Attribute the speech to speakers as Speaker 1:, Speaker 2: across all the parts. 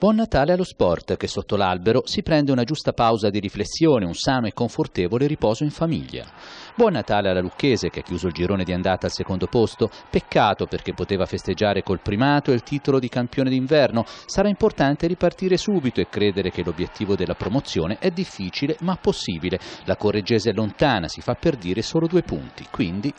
Speaker 1: Buon Natale allo sport che sotto l'albero si prende una giusta pausa di riflessione, un sano e confortevole riposo in famiglia. Buon Natale alla Lucchese che ha chiuso il girone di andata al secondo posto, peccato perché poteva festeggiare col primato e il titolo di campione d'inverno, sarà importante ripartire subito e credere che l'obiettivo della promozione è difficile ma possibile, la Correggese è lontana, si fa per dire solo due punti, quindi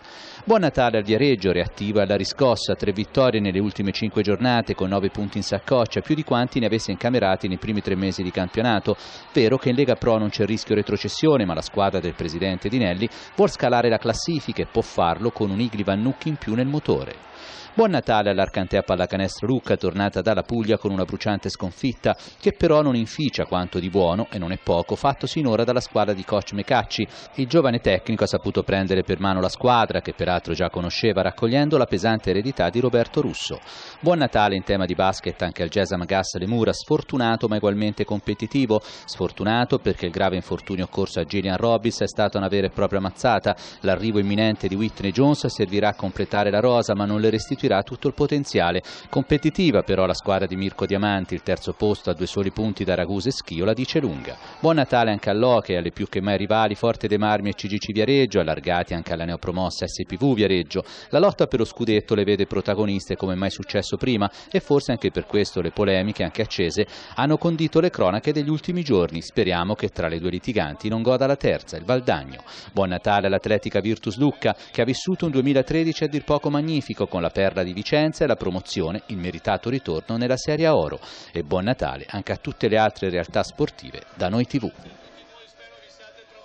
Speaker 1: buon Natale al Viareggio, reattiva alla riscossa, tre vittorie nelle ultime cinque giornate con nove punti in saccoccia, più di quanti ne avesse incamerati nei primi tre mesi di campionato. Vero che in Lega Pro non c'è rischio retrocessione, ma la squadra del presidente Dinelli vuol scalare la classifica e può farlo con un Igli Vannucchi in più nel motore. Buon Natale all'Arcantea Pallacanestro Lucca, tornata dalla Puglia con una bruciante sconfitta, che però non inficia quanto di buono, e non è poco, fatto sinora dalla squadra di coach Mecacci. Il giovane tecnico ha saputo prendere per mano la squadra, che peraltro già conosceva, raccogliendo la pesante eredità di Roberto Russo. Buon Natale in tema di basket anche al Gesam Gas Lemura, sfortunato ma ugualmente competitivo, sfortunato perché il grave infortunio occorso a Gillian Robbins è stata una vera e propria mazzata. L'arrivo imminente di Whitney Jones servirà a completare la rosa, ma non le restituirà tutto il potenziale. Competitiva però la squadra di Mirko Diamanti, il terzo posto a due soli punti da Ragusa e Schiola dice lunga. Buon Natale anche all'Oche, alle più che mai rivali Forte dei Marmi e CGC Viareggio, allargati anche alla neopromossa SPV Viareggio. La lotta per lo scudetto le vede protagoniste come mai successo prima e forse anche per questo le polemiche, anche accese, hanno condito le cronache degli ultimi giorni. Speriamo che tra le due litiganti non goda la terza, il Valdagno. Buon Natale all'atletica Virtus Lucca che ha vissuto un 2013 a dir poco magnifico con la perla di Vicenza e la promozione, il meritato ritorno nella Serie Oro. E buon Natale anche a tutte le altre realtà sportive da noi TV.